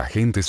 la gente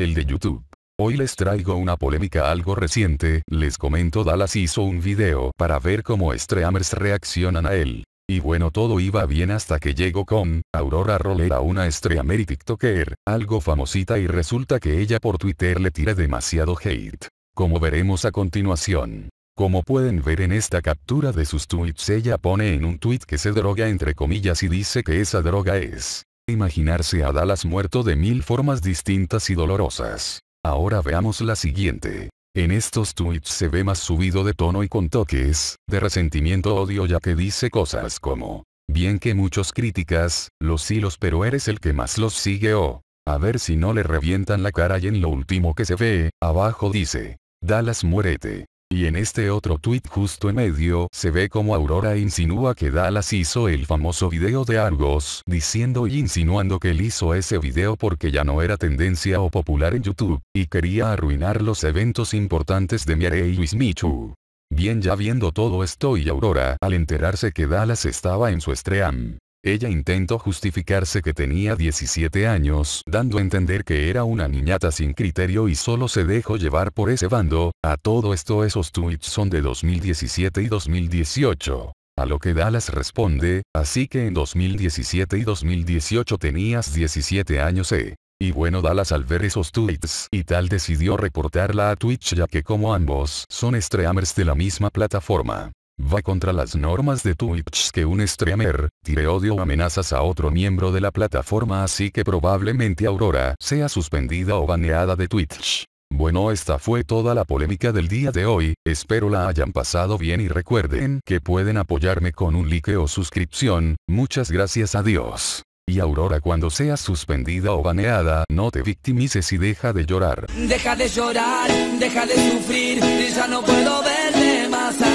el de YouTube. Hoy les traigo una polémica algo reciente, les comento Dallas hizo un video para ver cómo streamers reaccionan a él. Y bueno todo iba bien hasta que llegó con, Aurora Roll era una streamer y tiktoker, algo famosita y resulta que ella por Twitter le tira demasiado hate. Como veremos a continuación. Como pueden ver en esta captura de sus tweets ella pone en un tweet que se droga entre comillas y dice que esa droga es Imaginarse a Dallas muerto de mil formas distintas y dolorosas. Ahora veamos la siguiente. En estos tweets se ve más subido de tono y con toques, de resentimiento odio ya que dice cosas como, bien que muchos críticas los hilos pero eres el que más los sigue o, a ver si no le revientan la cara y en lo último que se ve, abajo dice, Dallas muérete. Y en este otro tweet justo en medio se ve como Aurora insinúa que Dallas hizo el famoso video de Argos diciendo y insinuando que él hizo ese video porque ya no era tendencia o popular en YouTube, y quería arruinar los eventos importantes de Miare y Luis Michu. Bien ya viendo todo esto y Aurora al enterarse que Dallas estaba en su estream. Ella intentó justificarse que tenía 17 años, dando a entender que era una niñata sin criterio y solo se dejó llevar por ese bando, a todo esto esos tweets son de 2017 y 2018. A lo que Dallas responde, así que en 2017 y 2018 tenías 17 años Eh. Y bueno Dallas al ver esos tweets y tal decidió reportarla a Twitch ya que como ambos son streamers de la misma plataforma va contra las normas de Twitch que un streamer tire odio o amenazas a otro miembro de la plataforma así que probablemente Aurora sea suspendida o baneada de Twitch. Bueno esta fue toda la polémica del día de hoy, espero la hayan pasado bien y recuerden que pueden apoyarme con un like o suscripción, muchas gracias a Dios. Y Aurora cuando seas suspendida o baneada, no te victimices y deja de llorar. Deja de llorar, deja de sufrir, ya no puedo verte más.